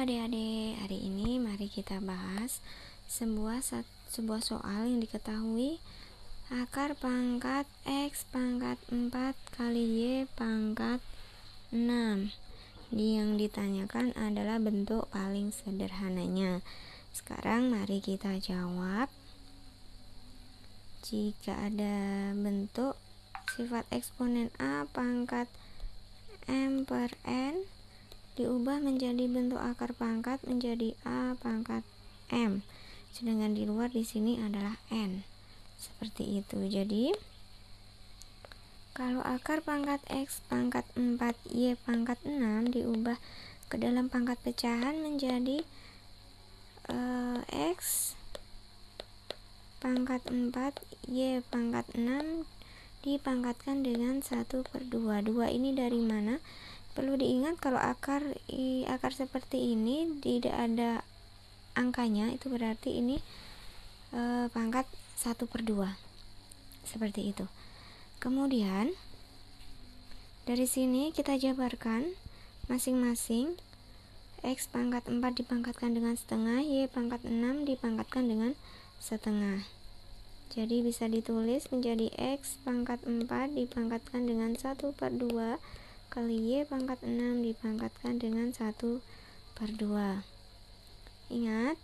adik-adik, hari ini mari kita bahas sebuah sebuah soal yang diketahui akar pangkat X pangkat 4 kali Y pangkat 6 yang ditanyakan adalah bentuk paling sederhananya sekarang mari kita jawab jika ada bentuk sifat eksponen A pangkat M per N diubah menjadi bentuk akar pangkat menjadi A pangkat M sedangkan di luar di sini adalah N seperti itu jadi kalau akar pangkat X pangkat 4Y pangkat 6 diubah ke dalam pangkat pecahan menjadi eh, X pangkat 4 Y pangkat 6 dipangkatkan dengan 1 per 2 2 ini dari mana? Perlu diingat kalau akar i, akar seperti ini tidak ada angkanya, itu berarti ini e, pangkat 1 per 2. Seperti itu. Kemudian dari sini kita jabarkan masing-masing X pangkat 4 dipangkatkan dengan setengah, Y pangkat 6 dipangkatkan dengan setengah. Jadi bisa ditulis menjadi X pangkat 4 dipangkatkan dengan 1 per 2 kali Y pangkat 6 dipangkatkan dengan 1 per 2 ingat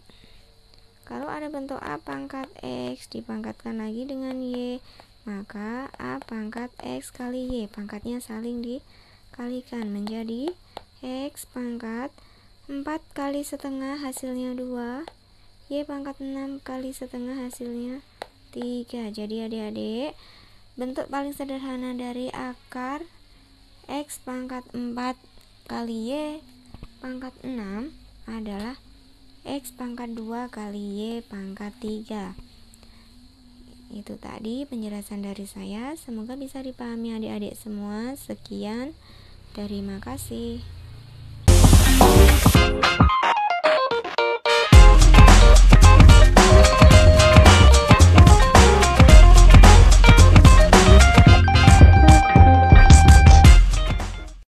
kalau ada bentuk A pangkat X dipangkatkan lagi dengan Y maka A pangkat X kali Y pangkatnya saling dikalikan menjadi X pangkat 4 kali setengah hasilnya 2 Y pangkat 6 kali setengah hasilnya 3 jadi adik-adik bentuk paling sederhana dari akar X pangkat 4 kali Y pangkat 6 adalah X pangkat 2 kali Y pangkat 3 Itu tadi penjelasan dari saya Semoga bisa dipahami adik-adik semua Sekian, terima kasih